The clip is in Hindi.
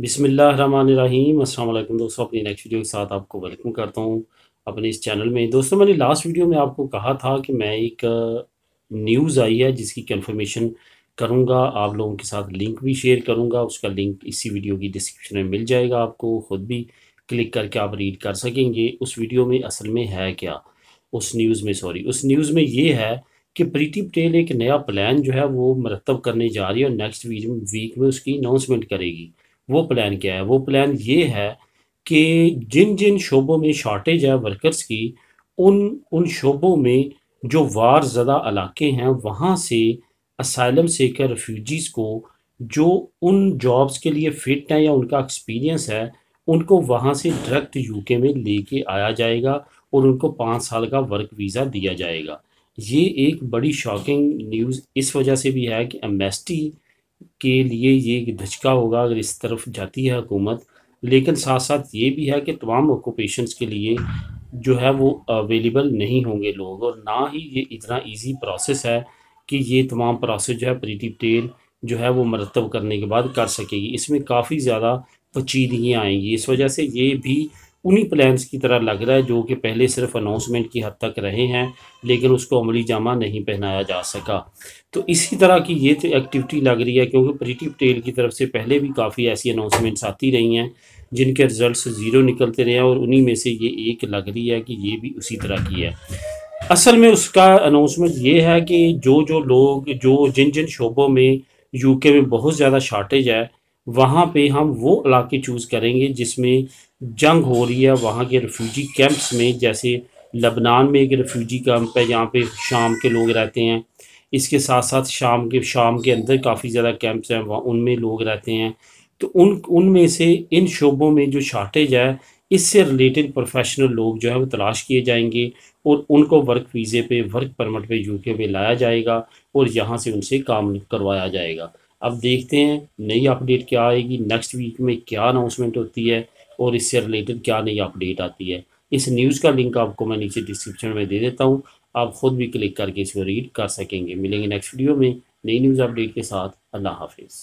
बिसमीम असल दोस्तों अपनी नेक्स्ट वीडियो के साथ आपको वेलकम करता हूँ अपने इस चैनल में दोस्तों मैंने लास्ट वीडियो में आपको कहा था कि मैं एक न्यूज़ uh, आई है जिसकी कन्फर्मेशन करूँगा आप लोगों के साथ लिंक भी शेयर करूँगा उसका लिंक इसी वीडियो की डिस्क्रिप्शन में मिल जाएगा आपको ख़ुद भी क्लिक करके आप रीड कर सकेंगे उस वीडियो में असल में है क्या उस न्यूज़ में सॉरी उस न्यूज़ में ये है कि प्रीति पटेल एक नया प्लान जो है वो मरतब करने जा रही है और नेक्स्ट वीक में उसकी अनाउंसमेंट करेगी वो प्लान क्या है वो प्लान ये है कि जिन जिन शोबों में शॉर्टेज है वर्कर्स की उन उन शोबों में जो वार ज़दा इलाके हैं वहाँ से असाइलम सेकर रेफ्यूजीज़ को जो उन जॉब्स के लिए फिट हैं या उनका एक्सपीरियंस है उनको वहाँ से डायरेक्ट यूके में लेके आया जाएगा और उनको पाँच साल का वर्क वीज़ा दिया जाएगा ये एक बड़ी शॉकिंग न्यूज़ इस वजह से भी है कि एमनेस्टी के लिए ये धचका होगा अगर इस तरफ जाती है हुकूमत लेकिन साथ साथ ये भी है कि तमाम ऑक्यूपेशन के लिए जो है वो अवेलेबल नहीं होंगे लोग और ना ही ये इतना इजी प्रोसेस है कि ये तमाम प्रोसेस जो है प्रीति पटेल जो है वो मरतब करने के बाद कर सकेगी इसमें काफ़ी ज़्यादा पचीदगियाँ आएंगी इस वजह से ये भी उन्हीं प्लान्स की तरह लग रहा है जो कि पहले सिर्फ अनाउंसमेंट की हद तक रहे हैं लेकिन उसको अमली जामा नहीं पहनाया जा सका तो इसी तरह की ये तो एक्टिविटी लग रही है क्योंकि प्रीति पटेल की तरफ से पहले भी काफ़ी ऐसी अनाउंसमेंट्स आती रही हैं जिनके रिज़ल्ट ज़ीरो निकलते रहे हैं और उन्हीं में से ये एक लग रही है कि ये भी उसी तरह की है असल में उसका अनाउंसमेंट ये है कि जो जो लोग जो जिन जिन शोबों में यूके में बहुत ज़्यादा शार्टेज है वहाँ पे हम वो इलाके चूज़ करेंगे जिसमें जंग हो रही है वहाँ के रिफ्यूजी कैंप्स में जैसे लबनान में एक रेफ्यूजी कैंप है जहाँ पे शाम के लोग रहते हैं इसके साथ साथ शाम के शाम के अंदर काफ़ी ज़्यादा कैंप्स हैं वहाँ उनमें लोग रहते हैं तो उन उनमें से इन शोबों में जो शार्टेज है इससे रिलेटेड प्रोफेशनल लोग जो है वो तलाश किए जाएंगे और उनको वर्क वीज़े पे वर्क परमिट पे यूके में लाया जाएगा और यहाँ से उनसे काम करवाया जाएगा अब देखते हैं नई अपडेट क्या आएगी नेक्स्ट वीक में क्या अनाउंसमेंट होती है और इससे रिलेटेड क्या नई अपडेट आती है इस न्यूज़ का लिंक आपको मैं नीचे डिस्क्रिप्शन में दे देता हूँ आप ख़ुद भी क्लिक करके इसको रीड कर सकेंगे मिलेंगे नेक्स्ट वीडियो में नई न्यूज़ अपडेट के साथ अल्लाह हाफिज़